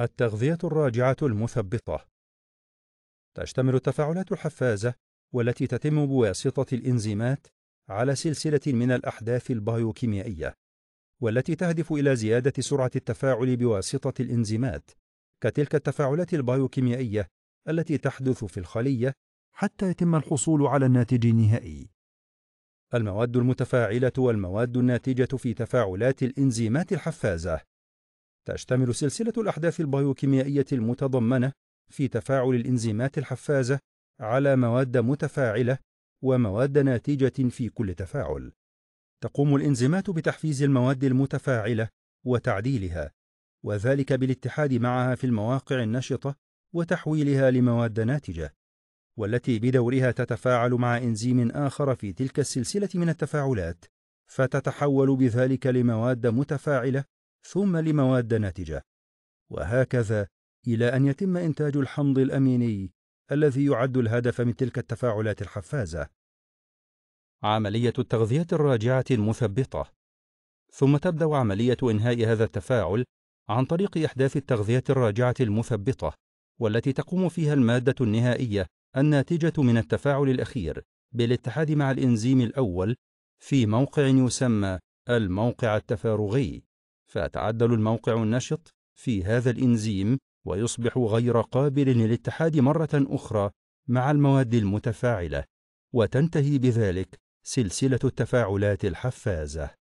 التغذية الراجعة المثبطة تشتمل التفاعلات الحفازة والتي تتم بواسطة الإنزيمات على سلسلة من الأحداث البيوكيميائية والتي تهدف إلى زيادة سرعة التفاعل بواسطة الإنزيمات كتلك التفاعلات البيوكيميائية التي تحدث في الخلية حتى يتم الحصول على الناتج النهائي. المواد المتفاعلة والمواد الناتجة في تفاعلات الإنزيمات الحفازة تشتمل سلسلة الأحداث البيوكيميائية المتضمنة في تفاعل الإنزيمات الحفازة على مواد متفاعلة ومواد ناتجة في كل تفاعل. تقوم الإنزيمات بتحفيز المواد المتفاعلة وتعديلها، وذلك بالاتحاد معها في المواقع النشطة وتحويلها لمواد ناتجة، والتي بدورها تتفاعل مع إنزيم آخر في تلك السلسلة من التفاعلات، فتتحول بذلك لمواد متفاعلة ثم لمواد ناتجة وهكذا إلى أن يتم إنتاج الحمض الأميني الذي يعد الهدف من تلك التفاعلات الحفازة عملية التغذية الراجعة المثبطة ثم تبدأ عملية إنهاء هذا التفاعل عن طريق إحداث التغذية الراجعة المثبطة والتي تقوم فيها المادة النهائية الناتجة من التفاعل الأخير بالاتحاد مع الإنزيم الأول في موقع يسمى الموقع التفارغي فيتعدل الموقع النشط في هذا الإنزيم ويصبح غير قابل للاتحاد مرة أخرى مع المواد المتفاعلة وتنتهي بذلك سلسلة التفاعلات الحفازة